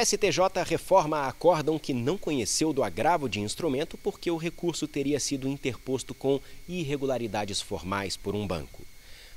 STJ reforma acórdão que não conheceu do agravo de instrumento porque o recurso teria sido interposto com irregularidades formais por um banco.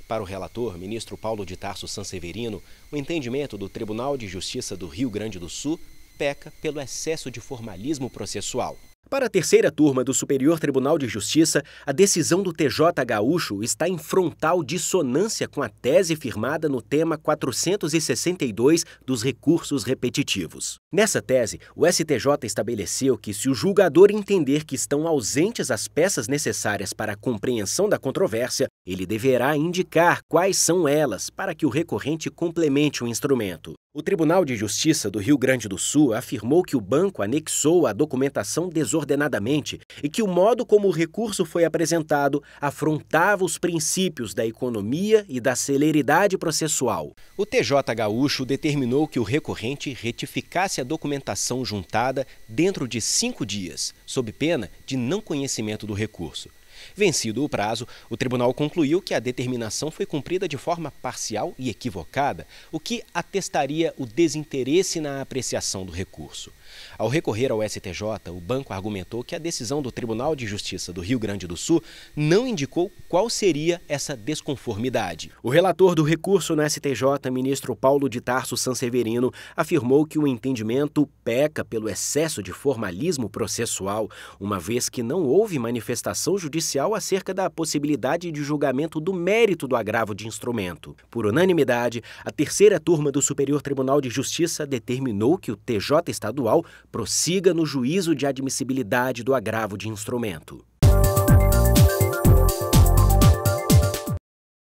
Para o relator, ministro Paulo de Tarso Sanseverino, o entendimento do Tribunal de Justiça do Rio Grande do Sul peca pelo excesso de formalismo processual. Para a terceira turma do Superior Tribunal de Justiça, a decisão do TJ Gaúcho está em frontal dissonância com a tese firmada no tema 462 dos recursos repetitivos. Nessa tese, o STJ estabeleceu que, se o julgador entender que estão ausentes as peças necessárias para a compreensão da controvérsia, ele deverá indicar quais são elas para que o recorrente complemente o instrumento. O Tribunal de Justiça do Rio Grande do Sul afirmou que o banco anexou a documentação desordenadamente e que o modo como o recurso foi apresentado afrontava os princípios da economia e da celeridade processual. O TJ Gaúcho determinou que o recorrente retificasse a documentação juntada dentro de cinco dias, sob pena de não conhecimento do recurso. Vencido o prazo, o tribunal concluiu que a determinação foi cumprida de forma parcial e equivocada, o que atestaria o desinteresse na apreciação do recurso. Ao recorrer ao STJ, o banco argumentou que a decisão do Tribunal de Justiça do Rio Grande do Sul não indicou qual seria essa desconformidade. O relator do recurso no STJ, ministro Paulo de Tarso Sanseverino, afirmou que o entendimento peca pelo excesso de formalismo processual, uma vez que não houve manifestação judicial judicial acerca da possibilidade de julgamento do mérito do agravo de instrumento. Por unanimidade, a terceira turma do Superior Tribunal de Justiça determinou que o TJ estadual prossiga no juízo de admissibilidade do agravo de instrumento.